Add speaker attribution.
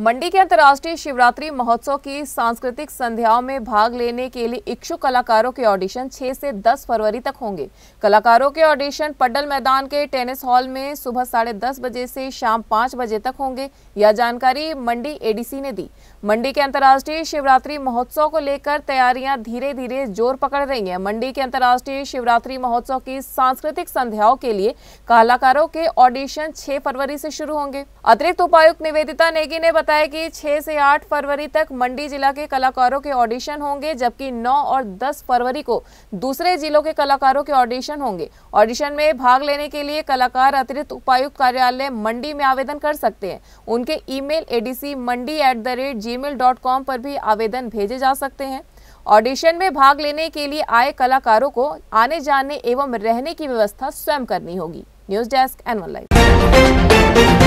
Speaker 1: मंडी के अंतर्राष्ट्रीय शिवरात्रि महोत्सव की सांस्कृतिक संध्याओं में भाग लेने के लिए इच्छुक कलाकारों के ऑडिशन 6 से 10 फरवरी तक होंगे कलाकारों के ऑडिशन पड्डल मैदान के टेनिस हॉल में सुबह साढ़े दस बजे से शाम पाँच बजे तक होंगे यह जानकारी मंडी एडीसी ने दी मंडी के अंतर्राष्ट्रीय शिवरात्रि महोत्सव को लेकर तैयारियां धीरे धीरे जोर पकड़ रही है मंडी के अंतर्राष्ट्रीय शिवरात्रि महोत्सव की सांस्कृतिक संध्याओं के लिए कलाकारों के ऑडिशन छह फरवरी से शुरू होंगे अतिरिक्त उपायुक्त निवेदिता नेगी ने बताया कि 6 से 8 फरवरी तक मंडी जिला के कलाकारों के ऑडिशन होंगे जबकि 9 और 10 फरवरी को दूसरे जिलों के कलाकारों के ऑडिशन होंगे ऑडिशन में भाग लेने के लिए कलाकार अतिरिक्त उपायुक्त कार्यालय मंडी में आवेदन कर सकते हैं उनके email ADC Mandi at the rate gmail dot com पर भी आवेदन भेजे जा सकते हैं ऑडिशन में भाग लेने के लिए आए कलाकारों को आने जाने एवं रहने की व्यवस्था स्वयं करनी होगी न्यूज डेस्क एनवन लाइव